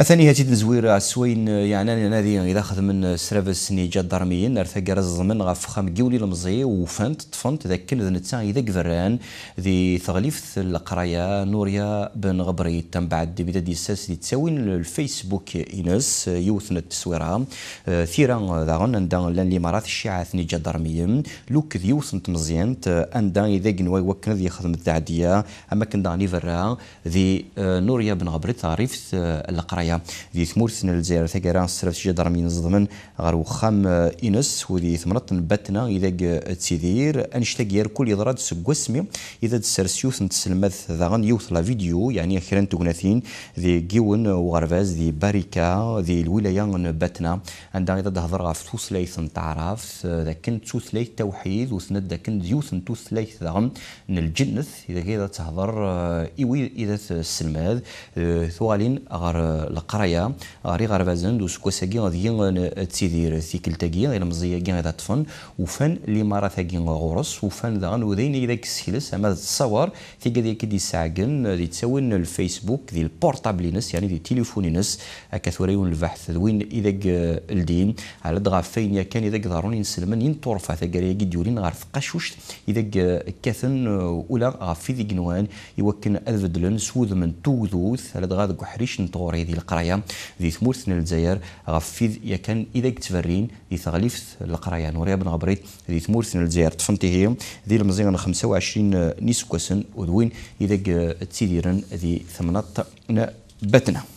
أثنية تيد زويرة سوين يعني نادي إذا خذ من سرافس ني دارميين أرثقى رز من غف خام جولي المزي وفنت طفنت ذاك نتا إذا قفران ذي تغليف القراية نوريا بن غبريت تم بعد بدا دي ساس دي تساوين الفيسبوك إنس يوثن التسويرة ثيران ذاغن أندان لان الإمارات الشيعة ثني جاد دارميين لوك ذي يوثن تمزيانت أندان إذا قنوا يوكن ذي خدمة الدعدية أما كندان إفرا ذي نوريا بن غبريت تعريف القراية معايا في ثمورت الجزائر ثقرا سرف شجا درمين نظمن غير وخام إنس وذي ثمرت نبتنا إذا تسيدير أنشتاقير كل يضرد سق اسمي إذا تسرسيوث نتسلمث ذاغن يوث لا فيديو يعني أخيرا تقناثين ذي جيون وغرفاز ذي باريكا ذي الولاية نبتنا عندها إذا تهضر في توسليث تعرف ذا ذاكن توسليث توحيد وثند ذاكن ديوث توسليث ذاغن الجنث إذا كذا تهضر إذا السلماذ ثوالين غير القرايه ري غربازند وسكوساكي غادي تسيدير تيكلتاكي غير مزياكي غادا طفن وفن لي مارا ثاكي غورس وفن ذا غنوذين إذا كسكلس أما تصور تيكا ديك دي ساعقن دي تساوين الفيسبوك دي البورتابلينس يعني دي تليفون نس البحث وين إذا آه، الدين على دغا فين كان إذا ضروري نسلمن ينطرفا ثاكاريا كيديولين غارف قشوش إذا آه، كثن آه، ولا غافي ذي جنوان يوكن أذبدلن سوذ من توذوث على دغا حريش نطوري ذي القرايه ذي ثمور سن الجزائر غفيد يا كان اذا كتفرين ذي ثغليف القرايه نوريا بن غبريت ذي ثمور سن الجزائر طفنتي هي ذي المزيان 25 نيسكوسن ودوين اذا تسيديرن ذي 18 بتنا